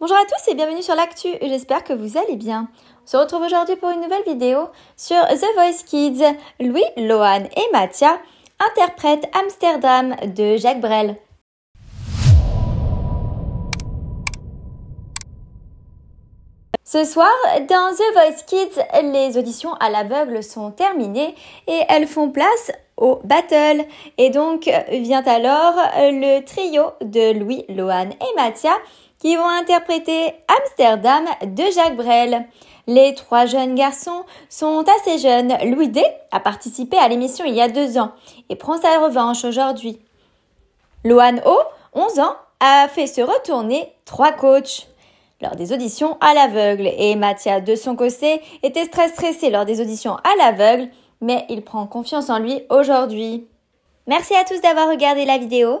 Bonjour à tous et bienvenue sur l'actu, j'espère que vous allez bien. On se retrouve aujourd'hui pour une nouvelle vidéo sur The Voice Kids. Louis, Lohan et Mathia interprètent Amsterdam de Jacques Brel. Ce soir, dans The Voice Kids, les auditions à l'aveugle sont terminées et elles font place au battle. Et donc vient alors le trio de Louis, Lohan et Mathia qui vont interpréter Amsterdam de Jacques Brel. Les trois jeunes garçons sont assez jeunes. Louis D a participé à l'émission il y a deux ans et prend sa revanche aujourd'hui. Loan O, 11 ans, a fait se retourner trois coachs lors des auditions à l'aveugle et Mathia de son était très stressé lors des auditions à l'aveugle mais il prend confiance en lui aujourd'hui. Merci à tous d'avoir regardé la vidéo.